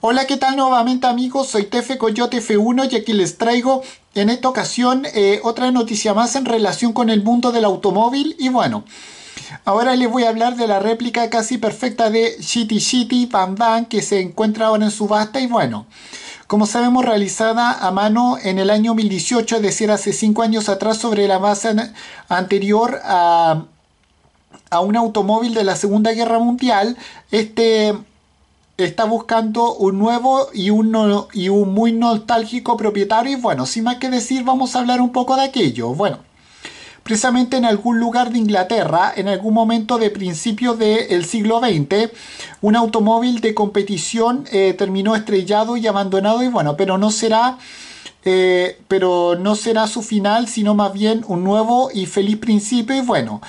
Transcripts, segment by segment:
Hola, ¿qué tal nuevamente amigos? Soy Tefe Coyote F1 y aquí les traigo en esta ocasión eh, otra noticia más en relación con el mundo del automóvil y bueno... Ahora les voy a hablar de la réplica casi perfecta de Shitty Shitty Bam Bam que se encuentra ahora en subasta y bueno, como sabemos realizada a mano en el año 2018, es decir, hace 5 años atrás sobre la base anterior a, a un automóvil de la Segunda Guerra Mundial, este está buscando un nuevo y un, muy nostálgico propietario. Y bueno, sin más que decir, vamos a hablar un poco de aquello. Bueno, precisamente en algún lugar de Inglaterra, en algún momento de principios del siglo XX, un automóvil de competición eh, terminó estrellado y abandonado. Y bueno, pero no será... Eh, pero no será su final, sino más bien un nuevo y feliz principio. Y bueno,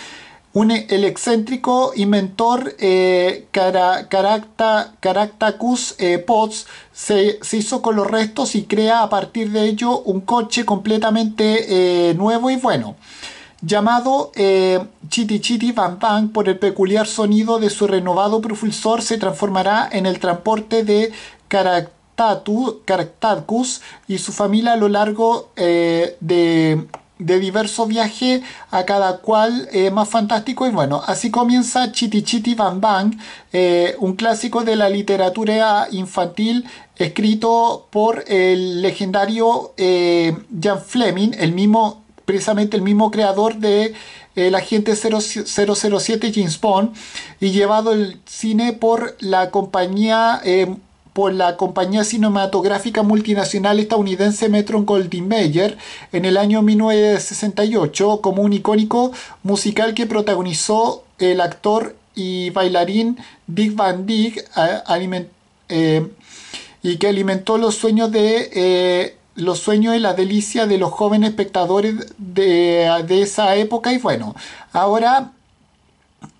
un, el excéntrico inventor eh, Caracta, Caractacus eh, Potts se, hizo con los restos y crea a partir de ello un coche completamente eh, nuevo y bueno llamado eh, Chiti Chiti Bang Bang por el peculiar sonido de su renovado propulsor, se transformará en el transporte de Caractacus y su familia a lo largo de de diverso viaje, a cada cual eh, más fantástico. Y bueno, así comienza Chiti Chiti Bang Bang, eh, un clásico de la literatura infantil escrito por el legendario eh, Jan Fleming, el mismo, precisamente el mismo creador de El Agente 007 James Bond, y llevado al cine por la compañía por la compañía cinematográfica multinacional estadounidense Metron Goldwyn Mayer en el año 1968 como un icónico musical que protagonizó el actor y bailarín Dick Van Dyke eh, y que alimentó los sueños de eh, los sueños y la delicia de los jóvenes espectadores de, de esa época y bueno ahora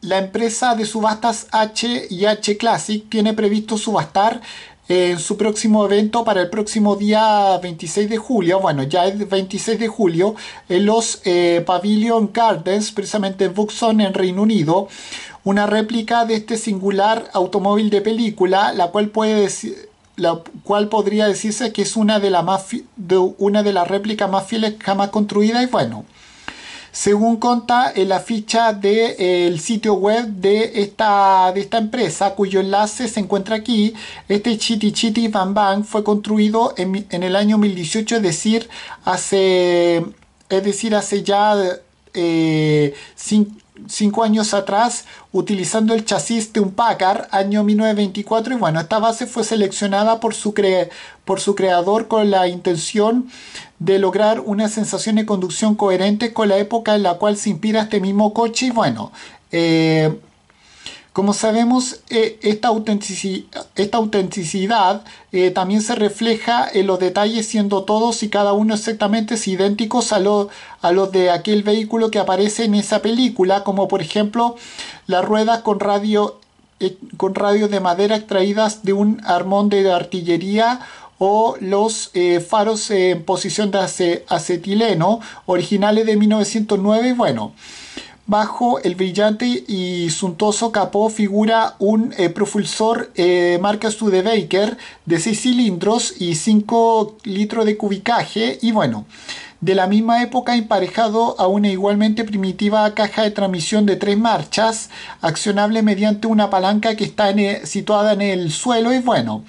la empresa de subastas H y H Classic tiene previsto subastar eh, en su próximo evento para el próximo día 26 de julio, bueno, ya es 26 de julio, en los eh, Pavilion Gardens, precisamente en Buxton, en Reino Unido, una réplica de este singular automóvil de película, la cual puede la cual podría decirse que es una de, más de una de las réplicas más fieles jamás construidas y bueno, según conta en eh, la ficha del eh, sitio web de esta, de esta empresa, cuyo enlace se encuentra aquí. Este Chiti Chiti Bang Bang fue construido en, en el año 2018, es decir, hace, es decir, hace ya eh, cinco, cinco años atrás utilizando el chasis de un Packard año 1924 y bueno, esta base fue seleccionada por su, por su creador con la intención de lograr una sensación de conducción coherente con la época en la cual se inspira este mismo coche y bueno, eh, como sabemos, eh, esta, autenticidad, eh, también se refleja en los detalles siendo todos y cada uno exactamente idénticos a, los de aquel vehículo que aparece en esa película, como por ejemplo las ruedas con radio eh, con radios de madera extraídas de un armón de artillería o los faros en posición de acetileno originales de 1909. Bueno, Bajo el brillante y suntuoso capó figura un eh, propulsor eh, marca Studebaker de 6 cilindros y 5 litros de cubicaje y bueno, de la misma época emparejado a una igualmente primitiva caja de transmisión de tres marchas, accionable mediante una palanca que está eh, situada en el suelo y bueno,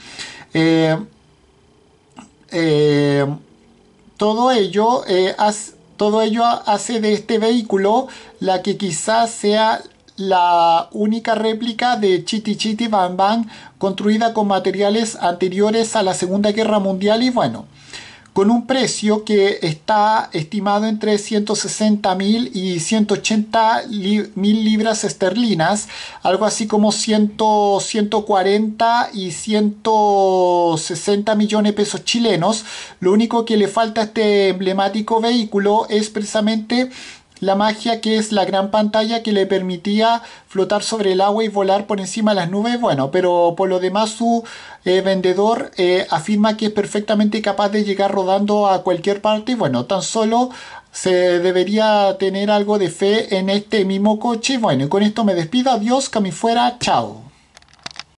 todo ello ha todo ello hace de este vehículo la que quizás sea la única réplica de Chiti Chiti Bang Bang construida con materiales anteriores a la Segunda Guerra Mundial y bueno, con un precio que está estimado entre mil y 180.000 mil libras esterlinas, algo así como 140 y 160 millones de pesos chilenos. Lo único que le falta a este emblemático vehículo es precisamente la magia que es la gran pantalla que le permitía flotar sobre el agua y volar por encima de las nubes, bueno, pero por lo demás su eh, vendedor eh, afirma que es perfectamente capaz de llegar rodando a cualquier parte bueno, tan solo se debería tener algo de fe en este mismo coche. Bueno, y con esto me despido, adiós, que fuera, chao.